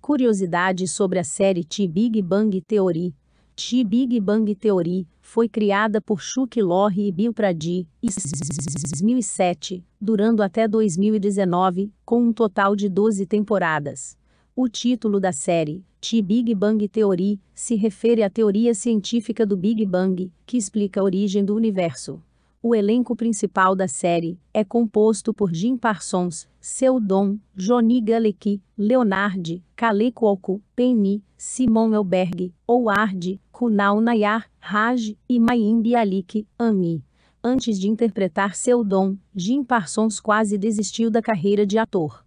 Curiosidade sobre a série The Big Bang Theory. The Big Bang Theory foi criada por Chuck Lorre e Bill Prady em 2007, durando até 2019, com um total de 12 temporadas. O título da série, The Big Bang Theory, se refere à teoria científica do Big Bang, que explica a origem do universo. O elenco principal da série é composto por Jim Parsons, Seudon, Johnny Galecki, Leonardi, Kale Cuoco, Penny, Simon Elberg, Howard, Kunal Nayar, Raj e Mayim Bialik, Ami. Antes de interpretar Seudon, Jim Parsons quase desistiu da carreira de ator.